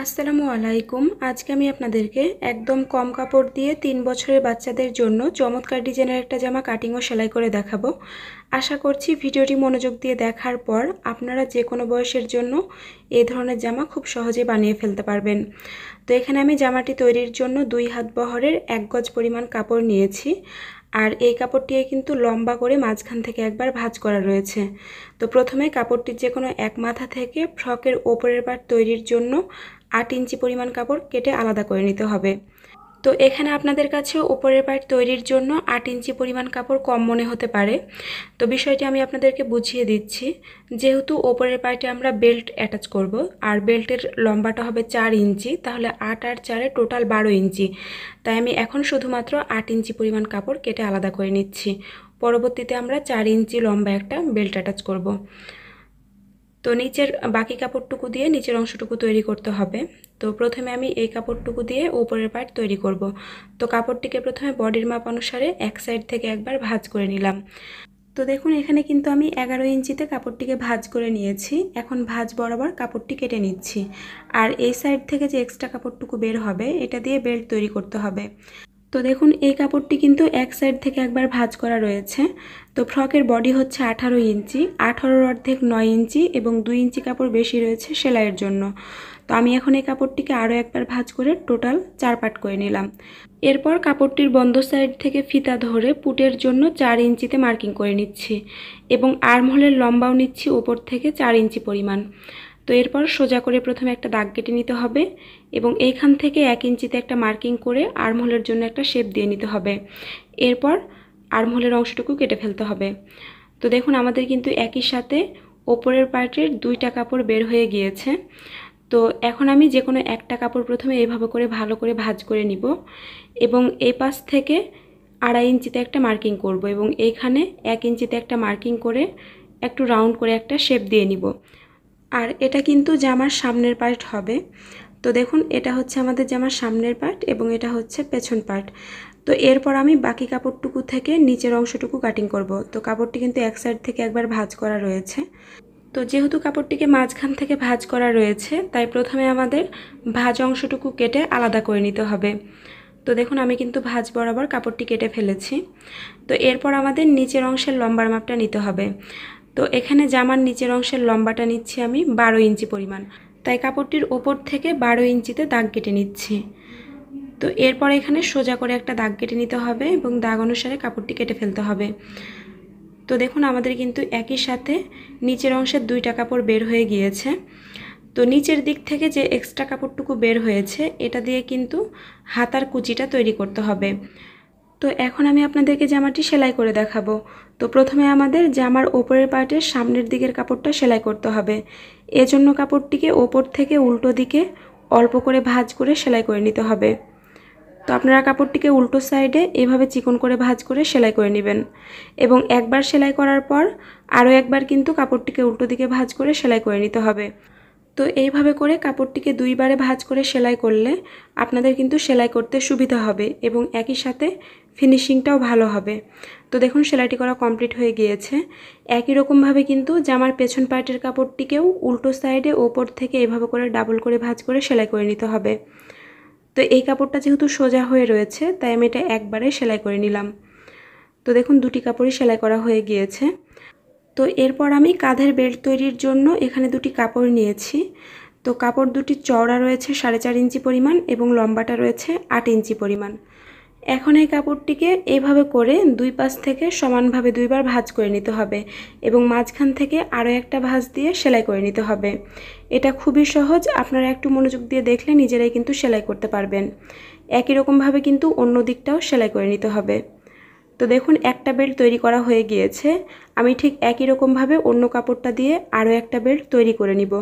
আসসালামু আলাইকুম আজকে আমি আপনাদেরকে একদম কম কাপড় দিয়ে তিন বছরের বাচ্চাদের জন্য চমৎকার ডিজাইনের একটা জামা কাটিং ও সেলাই করে দেখাবো আশা করছি ভিডিওটি মনোযোগ দিয়ে দেখার পর আপনারা যে কোনো বয়সের জন্য এই ধরনের জামা খুব সহজে বানিয়ে ফেলতে পারবেন তো এখানে আমি জামাটি তৈরির জন্য দুই হাত বহরের এক গজ পরিমাণ কাপড় নিয়েছি আর এই কাপড়টি কিন্তু লম্বা করে মাঝখান থেকে একবার ভাজ করা রয়েছে তো প্রথমে কাপড়টির যে কোনো এক মাথা থেকে ফ্রকের ওপরের পার তৈরির জন্য আট ইঞ্চি পরিমাণ কাপড় কেটে আলাদা করে নিতে হবে তো এখানে আপনাদের কাছে ওপরের পার্ট তৈরির জন্য আট ইঞ্চি পরিমাণ কাপড় কম মনে হতে পারে তো বিষয়টি আমি আপনাদেরকে বুঝিয়ে দিচ্ছি যেহেতু ওপরের পার্টে আমরা বেল্ট অ্যাটাচ করব আর বেল্টের লম্বাটা হবে চার ইঞ্চি তাহলে আট আর চারে টোটাল বারো ইঞ্চি তাই আমি এখন শুধুমাত্র আট ইঞ্চি পরিমাণ কাপড় কেটে আলাদা করে নিচ্ছি পরবর্তীতে আমরা চার ইঞ্চি লম্বা একটা বেল্ট অ্যাটাচ করব। তো নিচের বাকি কাপড়টুকু দিয়ে নিচের অংশটুকু তৈরি করতে হবে তো প্রথমে আমি এই কাপড়টুকু দিয়ে উপরের পার্ট তৈরি করব তো কাপড়টিকে প্রথমে বডির মাপ অনুসারে এক সাইড থেকে একবার ভাঁজ করে নিলাম তো দেখুন এখানে কিন্তু আমি এগারো ইঞ্চিতে কাপড়টিকে ভাঁজ করে নিয়েছি এখন ভাঁজ বরাবর কাপড়টি কেটে নিচ্ছি আর এই সাইড থেকে যে এক্সট্রা কাপড়টুকু বের হবে এটা দিয়ে বেল্ট তৈরি করতে হবে তো দেখুন এই কাপড়টি কিন্তু এক সাইড থেকে একবার ভাজ করা রয়েছে তো ফ্রকের বডি হচ্ছে আঠারো ইঞ্চি আঠারোর অর্ধেক নয় ইঞ্চি এবং দুই ইঞ্চি কাপড় বেশি রয়েছে সেলাইয়ের জন্য তো আমি এখন এই কাপড়টিকে আরও একবার ভাজ করে টোটাল চার পাট করে নিলাম এরপর কাপড়টির বন্ধ সাইড থেকে ফিতা ধরে পুটের জন্য চার ইঞ্চিতে মার্কিং করে নিচ্ছি এবং আর্মহলের লম্বাও নিচ্ছি ওপর থেকে চার ইঞ্চি পরিমাণ তো এরপর সোজা করে প্রথমে একটা দাগ কেটে নিতে হবে এবং এইখান থেকে এক ইঞ্চিতে একটা মার্কিং করে আর্মহোলের জন্য একটা শেপ দিয়ে নিতে হবে এরপর আর্মহোলের অংশটুকু কেটে ফেলতে হবে তো দেখুন আমাদের কিন্তু একই সাথে ওপরের পার্টের দুইটা কাপড় বের হয়ে গিয়েছে তো এখন আমি যে কোনো একটা কাপড় প্রথমে এইভাবে করে ভালো করে ভাজ করে নিব এবং এই পাশ থেকে আড়াই ইঞ্চিতে একটা মার্কিং করব এবং এইখানে এক ইঞ্চিতে একটা মার্কিং করে একটু রাউন্ড করে একটা শেপ দিয়ে নিব আর এটা কিন্তু জামার সামনের পার্ট হবে তো দেখুন এটা হচ্ছে আমাদের জামার সামনের পার্ট এবং এটা হচ্ছে পেছন পার্ট তো এরপর আমি বাকি কাপড়টুকু থেকে নিচের অংশটুকু কাটিং করব তো কাপড়টি কিন্তু এক সাইড থেকে একবার ভাজ করা রয়েছে তো যেহেতু কাপড়টিকে মাঝখান থেকে ভাজ করা রয়েছে তাই প্রথমে আমাদের ভাজ অংশটুকু কেটে আলাদা করে নিতে হবে তো দেখুন আমি কিন্তু ভাজ বরাবর কাপড়টি কেটে ফেলেছি তো এরপর আমাদের নিচের অংশের লম্বার মাপটা নিতে হবে তো এখানে জামার নিচের অংশের লম্বাটা নিচ্ছি আমি বারো ইঞ্চি পরিমাণ তাই কাপড়টির ওপর থেকে বারো ইঞ্চিতে দাগ কেটে নিচ্ছি তো এরপর এখানে সোজা করে একটা দাগ কেটে নিতে হবে এবং দাগ অনুসারে কাপড়টি কেটে ফেলতে হবে তো দেখুন আমাদের কিন্তু একই সাথে নিচের অংশের দুইটা কাপড় বের হয়ে গিয়েছে তো নিচের দিক থেকে যে এক্সট্রা কাপড়টুকু বের হয়েছে এটা দিয়ে কিন্তু হাতার কুচিটা তৈরি করতে হবে তো এখন আমি আপনাদেরকে জামাটি সেলাই করে দেখাবো তো প্রথমে আমাদের জামার ওপরের পার্টের সামনের দিকের কাপড়টা সেলাই করতে হবে এজন্য কাপড়টিকে ওপর থেকে উল্টো দিকে অল্প করে ভাজ করে সেলাই করে নিতে হবে তো আপনারা কাপড়টিকে উল্টো সাইডে এভাবে চিকন করে ভাজ করে সেলাই করে নেবেন এবং একবার সেলাই করার পর আরও একবার কিন্তু কাপড়টিকে উল্টো দিকে ভাজ করে সেলাই করে নিতে হবে তো এইভাবে করে কাপড়টিকে দুইবারে ভাজ করে সেলাই করলে আপনাদের কিন্তু সেলাই করতে সুবিধা হবে এবং একই সাথে ফিনিশিংটাও ভালো হবে তো দেখুন সেলাইটি করা কমপ্লিট হয়ে গিয়েছে একই রকমভাবে কিন্তু জামার পেছন পার্টের কাপড়টিকেও উল্টো সাইডে ওপর থেকে এভাবে করে ডাবল করে ভাজ করে সেলাই করে নিতে হবে তো এই কাপড়টা যেহেতু সোজা হয়ে রয়েছে তাই আমি এটা একবারে সেলাই করে নিলাম তো দেখুন দুটি কাপড়ই সেলাই করা হয়ে গিয়েছে তো এরপর আমি কাঁধের বেল্ট তৈরির জন্য এখানে দুটি কাপড় নিয়েছি তো কাপড় দুটি চওড়া রয়েছে সাড়ে চার ইঞ্চি পরিমাণ এবং লম্বাটা রয়েছে আট ইঞ্চি পরিমাণ এখন এই কাপড়টিকে এভাবে করে দুই পাশ থেকে সমানভাবে দুইবার ভাজ করে নিতে হবে এবং মাঝখান থেকে আরও একটা ভাঁজ দিয়ে সেলাই করে নিতে হবে এটা খুবই সহজ আপনারা একটু মনোযোগ দিয়ে দেখলে নিজেরাই কিন্তু সেলাই করতে পারবেন একই রকমভাবে কিন্তু অন্য দিকটাও সেলাই করে নিতে হবে তো দেখুন একটা বেল্ট তৈরি করা হয়ে গিয়েছে আমি ঠিক একই রকমভাবে অন্য কাপড়টা দিয়ে আরও একটা বেল্ট তৈরি করে নিব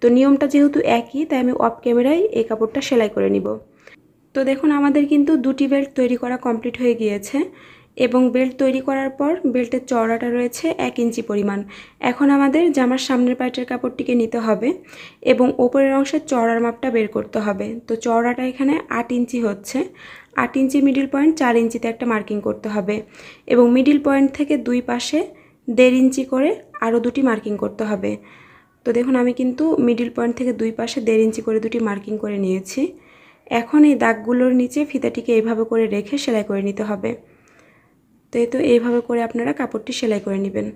তো নিয়মটা যেহেতু একই তাই আমি অফ ক্যামেরায় এই কাপড়টা সেলাই করে নিব তো দেখুন আমাদের কিন্তু দুটি বেল্ট তৈরি করা কমপ্লিট হয়ে গিয়েছে এবং বেল্ট তৈরি করার পর বেল্টের চওড়াটা রয়েছে এক ইঞ্চি পরিমাণ এখন আমাদের জামার সামনের পাইটের কাপড়টিকে নিতে হবে এবং ওপরের অংশের চওড়ার মাপটা বের করতে হবে তো চওড়াটা এখানে আট ইঞ্চি হচ্ছে আট ইঞ্চি মিডিল পয়েন্ট চার ইঞ্চিতে একটা মার্কিং করতে হবে এবং মিডিল পয়েন্ট থেকে দুই পাশে দেড় ইঞ্চি করে আরও দুটি মার্কিং করতে হবে তো দেখুন আমি কিন্তু মিডিল পয়েন্ট থেকে দুই পাশে দেড় ইঞ্চি করে দুটি মার্কিং করে নিয়েছি এখন এই দাগগুলোর নিচে ফিতাটিকে এইভাবে করে রেখে সেলাই করে নিতে হবে তো এই তো এইভাবে করে আপনারা কাপড়টি সেলাই করে নেবেন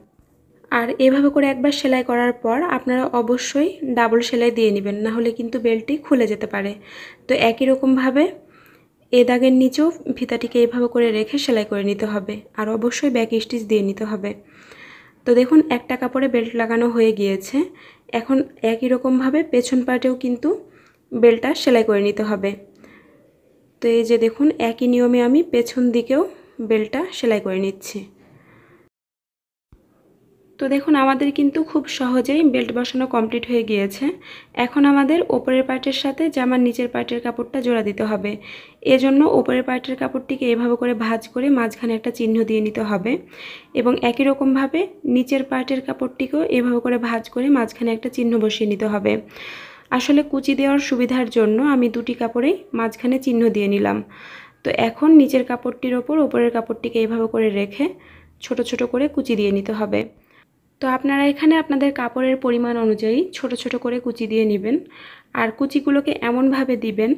আর এভাবে করে একবার সেলাই করার পর আপনারা অবশ্যই ডাবল সেলাই দিয়ে নেবেন না হলে কিন্তু বেল্টটি খুলে যেতে পারে তো একই রকমভাবে এ দাগের নিচেও ফিতাটিকে এইভাবে করে রেখে সেলাই করে নিতে হবে আর অবশ্যই ব্যাক স্টিচ দিয়ে নিতে হবে তো দেখুন একটা কাপড়ে বেল্ট লাগানো হয়ে গিয়েছে এখন একই রকমভাবে পেছন পার্টেও কিন্তু বেল্টটা সেলাই করে নিতে হবে তো এই যে দেখুন একই নিয়মে আমি পেছন দিকেও বেলটা সেলাই করে নিচ্ছি তো দেখুন আমাদের কিন্তু খুব সহজেই বেল্ট বসানো কমপ্লিট হয়ে গিয়েছে এখন আমাদের ওপরের পার্টের সাথে জামার নিচের পার্টের কাপড়টা জোড়া দিতে হবে এজন্য ওপরের পার্টের কাপড়টিকে এভাবে করে ভাজ করে মাঝখানে একটা চিহ্ন দিয়ে নিতে হবে এবং একই রকমভাবে নিচের পার্টের কাপড়টিকেও এভাবে করে ভাজ করে মাঝখানে একটা চিহ্ন বসিয়ে নিতে হবে আসলে কুচি দেওয়ার সুবিধার জন্য আমি দুটি কাপড়েই মাঝখানে চিহ্ন দিয়ে নিলাম তো এখন নিচের কাপড়টির ওপর ওপরের কাপড়টিকে এইভাবে করে রেখে ছোট ছোট করে কুচি দিয়ে নিতে হবে তো আপনারা এখানে আপনাদের কাপড়ের পরিমাণ অনুযায়ী ছোট ছোট করে কুচি দিয়ে নেবেন আর কুচিগুলোকে এমনভাবে দিবেন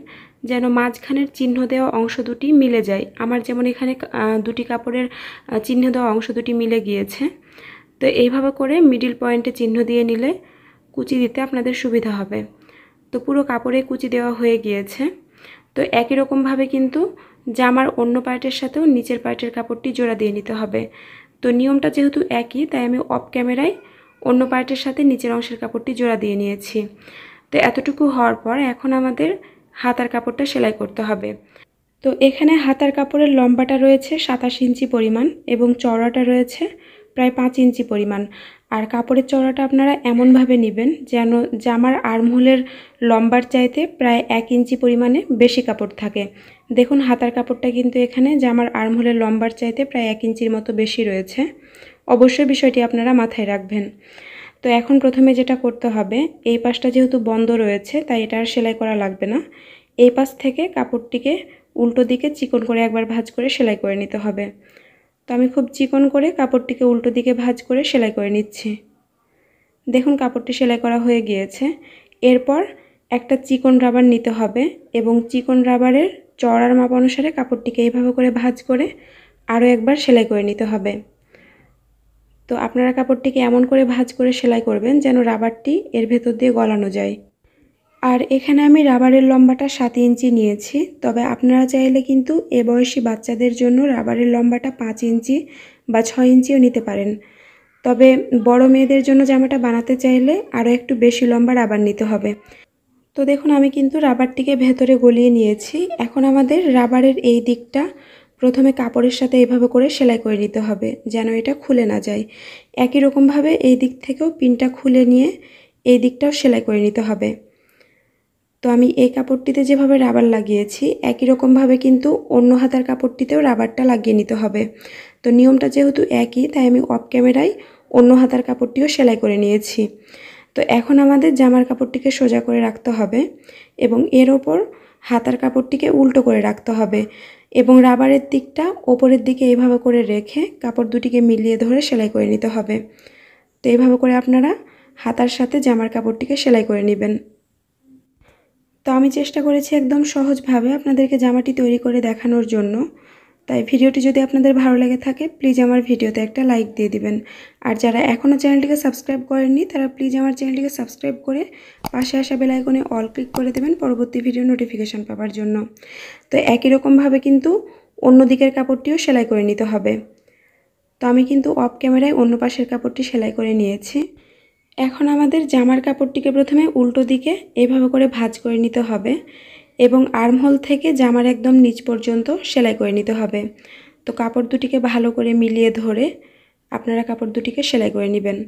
যেন মাঝখানের চিহ্ন দেওয়া অংশ দুটি মিলে যায় আমার যেমন এখানে দুটি কাপড়ের চিহ্ন দেওয়া অংশ দুটি মিলে গিয়েছে তো এইভাবে করে মিডিল পয়েন্টে চিহ্ন দিয়ে নিলে কুচি দিতে আপনাদের সুবিধা হবে তো পুরো কাপড়ে কুচি দেওয়া হয়ে গিয়েছে তো একই রকমভাবে কিন্তু জামার অন্য পার্টের সাথেও নিচের পার্টের কাপড়টি জোড়া দিয়ে নিতে হবে তো নিয়মটা যেহেতু একই তাই আমি অফ ক্যামেরায় অন্য পার্টের সাথে নিচের অংশের কাপড়টি জোড়া দিয়ে নিয়েছি তো এতটুকু হওয়ার পর এখন আমাদের হাতার কাপড়টা সেলাই করতে হবে তো এখানে হাতার কাপড়ের লম্বাটা রয়েছে সাতাশ ইঞ্চি পরিমাণ এবং চওড়াটা রয়েছে প্রায় পাঁচ ইঞ্চি পরিমাণ আর কাপড়ের চড়াটা আপনারা এমনভাবে নেবেন যেন জামার আর্মহোলের লম্বার চাইতে প্রায় এক ইঞ্চি পরিমাণে বেশি কাপড় থাকে দেখুন হাতার কাপড়টা কিন্তু এখানে জামার আর্মহোলের লম্বার চাইতে প্রায় এক ইঞ্চির মতো বেশি রয়েছে অবশ্যই বিষয়টি আপনারা মাথায় রাখবেন তো এখন প্রথমে যেটা করতে হবে এই পাশটা যেহেতু বন্ধ রয়েছে তাই এটা আর সেলাই করা লাগবে না এই পাশ থেকে কাপড়টিকে উল্টো দিকে চিকন করে একবার ভাজ করে সেলাই করে নিতে হবে তো আমি খুব চিকন করে কাপড়টিকে উল্টো দিকে ভাজ করে সেলাই করে নিচ্ছি দেখুন কাপড়টি সেলাই করা হয়ে গিয়েছে এরপর একটা চিকন রাবার নিতে হবে এবং চিকন রাবারের চড়ার মাপ অনুসারে কাপড়টিকে এইভাবে করে ভাজ করে আরও একবার সেলাই করে নিতে হবে তো আপনারা কাপড়টিকে এমন করে ভাজ করে সেলাই করবেন যেন রাবারটি এর ভেতর দিয়ে গলানো যায় আর এখানে আমি রাবারের লম্বাটা সাত ইঞ্চি নিয়েছি তবে আপনারা চাইলে কিন্তু এ বয়সী বাচ্চাদের জন্য রাবারের লম্বাটা পাঁচ ইঞ্চি বা ছয় ইঞ্চিও নিতে পারেন তবে বড় মেয়েদের জন্য জামাটা বানাতে চাইলে আরও একটু বেশি লম্বা রাবার নিতে হবে তো দেখুন আমি কিন্তু রাবারটিকে ভেতরে গলিয়ে নিয়েছি এখন আমাদের রাবারের এই দিকটা প্রথমে কাপড়ের সাথে এভাবে করে সেলাই করে নিতে হবে যেন এটা খুলে না যায় একই রকমভাবে এই দিক থেকেও পিনটা খুলে নিয়ে এই দিকটাও সেলাই করে নিতে হবে তো আমি এই কাপড়টিতে যেভাবে রাবার লাগিয়েছি একই রকমভাবে কিন্তু অন্য হাতার কাপড়টিতেও রাবারটা লাগিয়ে নিতে হবে তো নিয়মটা যেহেতু একই তাই আমি অফ ক্যামেরায় অন্য হাতার কাপড়টিও সেলাই করে নিয়েছি তো এখন আমাদের জামার কাপড়টিকে সোজা করে রাখতে হবে এবং এর ওপর হাতার কাপড়টিকে উল্টো করে রাখতে হবে এবং রাবারের দিকটা ওপরের দিকে এইভাবে করে রেখে কাপড় দুটিকে মিলিয়ে ধরে সেলাই করে নিতে হবে তো এইভাবে করে আপনারা হাতার সাথে জামার কাপড়টিকে সেলাই করে নেবেন তো আমি চেষ্টা করেছি একদম সহজভাবে আপনাদেরকে জামাটি তৈরি করে দেখানোর জন্য তাই ভিডিওটি যদি আপনাদের ভালো লেগে থাকে প্লিজ আমার ভিডিওতে একটা লাইক দিয়ে দিবেন আর যারা এখনও চ্যানেলটিকে সাবস্ক্রাইব করেননি তারা প্লিজ আমার চ্যানেলটিকে সাবস্ক্রাইব করে পাশে আসা বেলাইকনে অল ক্লিক করে দেবেন পরবর্তী ভিডিও নোটিফিকেশান পাওয়ার জন্য তো একই রকমভাবে কিন্তু অন্য দিকের কাপড়টিও সেলাই করে নিতে হবে তো আমি কিন্তু অফ ক্যামেরায় অন্য পাশের কাপড়টি সেলাই করে নিয়েছি এখন আমাদের জামার কাপড়টিকে প্রথমে উল্টো দিকে এভাবে করে ভাজ করে নিতে হবে এবং আর্মহোল থেকে জামার একদম নিচ পর্যন্ত সেলাই করে নিতে হবে তো কাপড় দুটিকে ভালো করে মিলিয়ে ধরে আপনারা কাপড় দুটিকে সেলাই করে নেবেন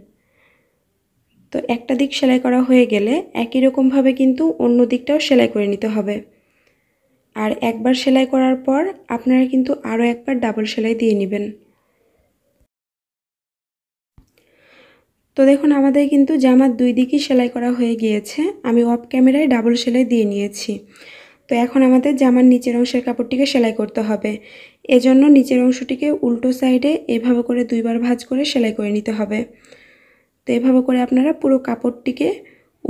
তো একটা দিক সেলাই করা হয়ে গেলে একই রকমভাবে কিন্তু অন্য দিকটাও সেলাই করে নিতে হবে আর একবার সেলাই করার পর আপনারা কিন্তু আরও একবার ডাবল সেলাই দিয়ে নেবেন তো দেখুন আমাদের কিন্তু জামার দুই দিকই সেলাই করা হয়ে গিয়েছে আমি অফ ক্যামেরায় ডাবল সেলাই দিয়ে নিয়েছি তো এখন আমাদের জামার নিচের অংশের কাপড়টিকে সেলাই করতে হবে এজন্য নিচের অংশটিকে উল্টো সাইডে এভাবে করে দুইবার ভাঁজ করে সেলাই করে নিতে হবে তো এভাবে করে আপনারা পুরো কাপড়টিকে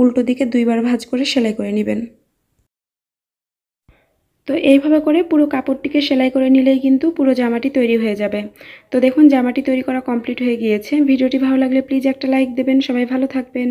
উল্টো দিকে দুইবার ভাঁজ করে সেলাই করে নেবেন তো এইভাবে করে পুরো কাপড়টিকে সেলাই করে নিলেই কিন্তু পুরো জামাটি তৈরি হয়ে যাবে তো দেখুন জামাটি তৈরি করা কমপ্লিট হয়ে গিয়েছে ভিডিওটি ভালো লাগলে প্লিজ একটা লাইক দেবেন সবাই ভালো থাকবেন